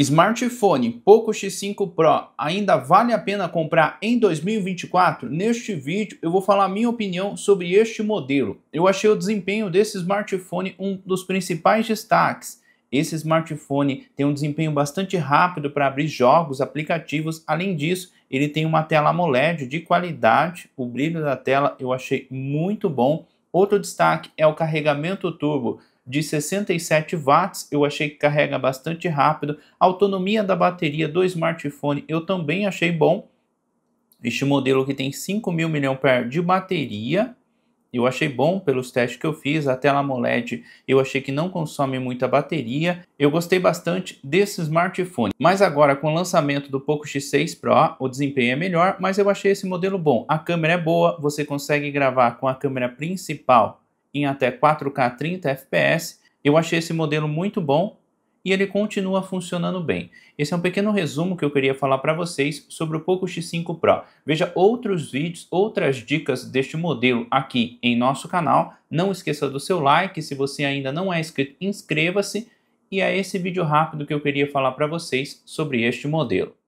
Smartphone Poco X5 Pro ainda vale a pena comprar em 2024? Neste vídeo eu vou falar minha opinião sobre este modelo. Eu achei o desempenho desse smartphone um dos principais destaques. Esse smartphone tem um desempenho bastante rápido para abrir jogos, aplicativos. Além disso, ele tem uma tela AMOLED de qualidade. O brilho da tela eu achei muito bom. Outro destaque é o carregamento turbo de 67 watts, eu achei que carrega bastante rápido. A autonomia da bateria do smartphone eu também achei bom. Este modelo que tem 5.000 mAh de bateria, eu achei bom pelos testes que eu fiz, a tela AMOLED eu achei que não consome muita bateria. Eu gostei bastante desse smartphone. Mas agora com o lançamento do Poco X6 Pro, o desempenho é melhor, mas eu achei esse modelo bom. A câmera é boa, você consegue gravar com a câmera principal em até 4K 30 FPS, eu achei esse modelo muito bom e ele continua funcionando bem. Esse é um pequeno resumo que eu queria falar para vocês sobre o Poco X5 Pro. Veja outros vídeos, outras dicas deste modelo aqui em nosso canal. Não esqueça do seu like, se você ainda não é inscrito, inscreva-se. E é esse vídeo rápido que eu queria falar para vocês sobre este modelo.